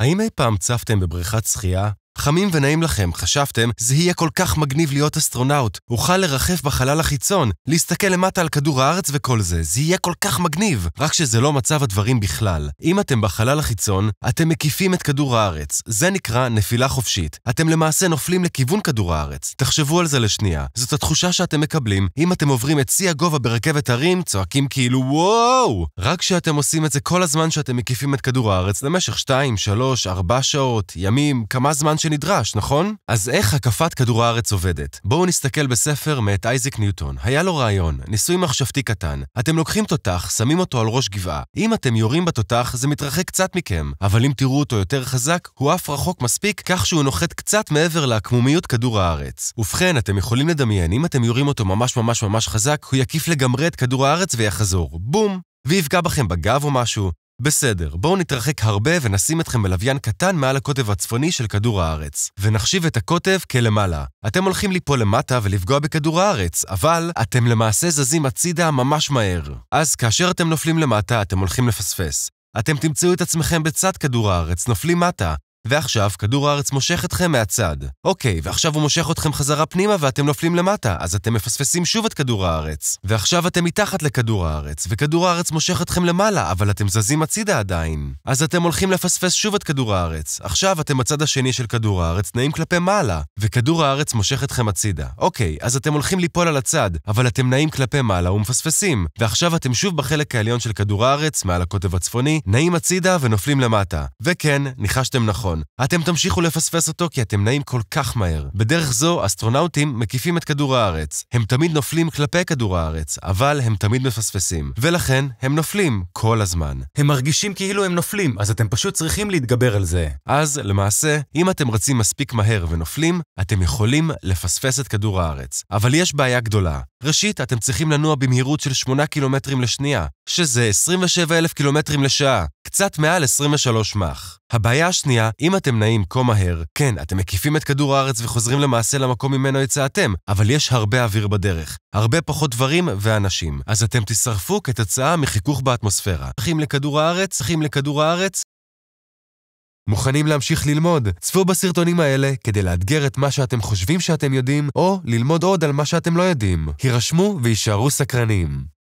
האם אי פעם צפתם בבריכת שחייה? חמים ונעים לכם, חשבתם, זה יהיה כל כך מגניב להיות אסטרונאוט. אוכל לרחף בחלל החיצון, להסתכל למטה על כדור הארץ וכל זה, זה יהיה כל כך מגניב. רק שזה לא מצב הדברים בכלל. אם אתם בחלל החיצון, אתם מקיפים את כדור הארץ. זה נקרא נפילה חופשית. אתם למעשה נופלים לכיוון כדור הארץ. תחשבו על זה לשנייה. זאת התחושה שאתם מקבלים אם אתם עוברים את שיא הגובה ברכבת הרים, צועקים כאילו וואו! רק כשאתם עושים את זה כל הזמן שאתם מקיפים את כדור הארץ למשך 2, 3, 4 שעות, ימים, כמה זמן של שנדרש, נכון? אז איך הקפת כדור הארץ עובדת? בואו נסתכל בספר מאת אייזק ניוטון. היה לו רעיון, ניסוי מחשבתי קטן. אתם לוקחים תותח, שמים אותו על ראש גבעה. אם אתם יורים בתותח, זה מתרחק קצת מכם, אבל אם תראו אותו יותר חזק, הוא עף רחוק מספיק, כך שהוא נוחת קצת מעבר לעקמומיות כדור הארץ. ובכן, אתם יכולים לדמיין, אם אתם יורים אותו ממש ממש ממש חזק, הוא יקיף לגמרי את כדור הארץ ויחזור. בום! ויפגע בכם בגב או משהו, בסדר, בואו נתרחק הרבה ונשים אתכם בלוויין קטן מעל הקוטב הצפוני של כדור הארץ, ונחשיב את הקוטב כלמעלה. אתם הולכים ליפול למטה ולפגוע בכדור הארץ, אבל אתם למעשה זזים הצידה ממש מהר. אז כאשר אתם נופלים למטה, אתם הולכים לפספס. אתם תמצאו את עצמכם בצד כדור הארץ, נופלים מטה, ועכשיו כדור הארץ מושך אתכם מהצד. אוקיי, ועכשיו הוא מושך אתכם חזרה פנימה ואתם נופלים למטה, אז אתם מפספסים שוב את כדור הארץ. ועכשיו אתם מתחת לכדור הארץ, וכדור הארץ מושך אתכם למעלה, אבל אתם זזים הצידה עדיין. אז אתם הולכים לפספס שוב את כדור הארץ. עכשיו אתם בצד השני של כדור הארץ, נעים כלפי מעלה, וכדור הארץ מושך אתכם הצידה. אוקיי, אז אתם הולכים ליפול על הצד, אבל אתם נעים כלפי מעלה ומפספסים. ועכשיו אתם שוב בחלק העליון של כדור הארץ, מעל הקוטב הצפוני, נעים הצידה ונופלים למטה. וכן, ניחשתם נכון. נכון. אתם תמשיכו לפספס אותו כי אתם נעים כל כך מהר. בדרך זו, אסטרונאוטים מקיפים את כדור הארץ. הם תמיד נופלים כלפי כדור הארץ, אבל הם תמיד מפספסים. ולכן, הם נופלים כל הזמן. הם מרגישים כאילו הם נופלים, אז אתם פשוט צריכים להתגבר על זה. אז, למעשה, אם אתם רצים מספיק מהר ונופלים, אתם יכולים לפספס את כדור הארץ. אבל יש בעיה גדולה. ראשית, אתם צריכים לנוע במהירות של 8 קילומטרים לשנייה, שזה 27,000 קילומטרים לשעה. קצת מעל 23 מח. הבעיה השנייה, אם אתם נעים כה מהר, כן, אתם מקיפים את כדור הארץ וחוזרים למעשה למקום ממנו יצאתם, אבל יש הרבה אוויר בדרך, הרבה פחות דברים ואנשים, אז אתם תשרפו כתוצאה מחיכוך באטמוספירה. אחים לכדור הארץ, אחים לכדור הארץ, מוכנים להמשיך ללמוד? צפו בסרטונים האלה כדי לאתגר את מה שאתם חושבים שאתם יודעים, או ללמוד עוד על מה שאתם לא יודעים. הירשמו ויישארו סקרנים.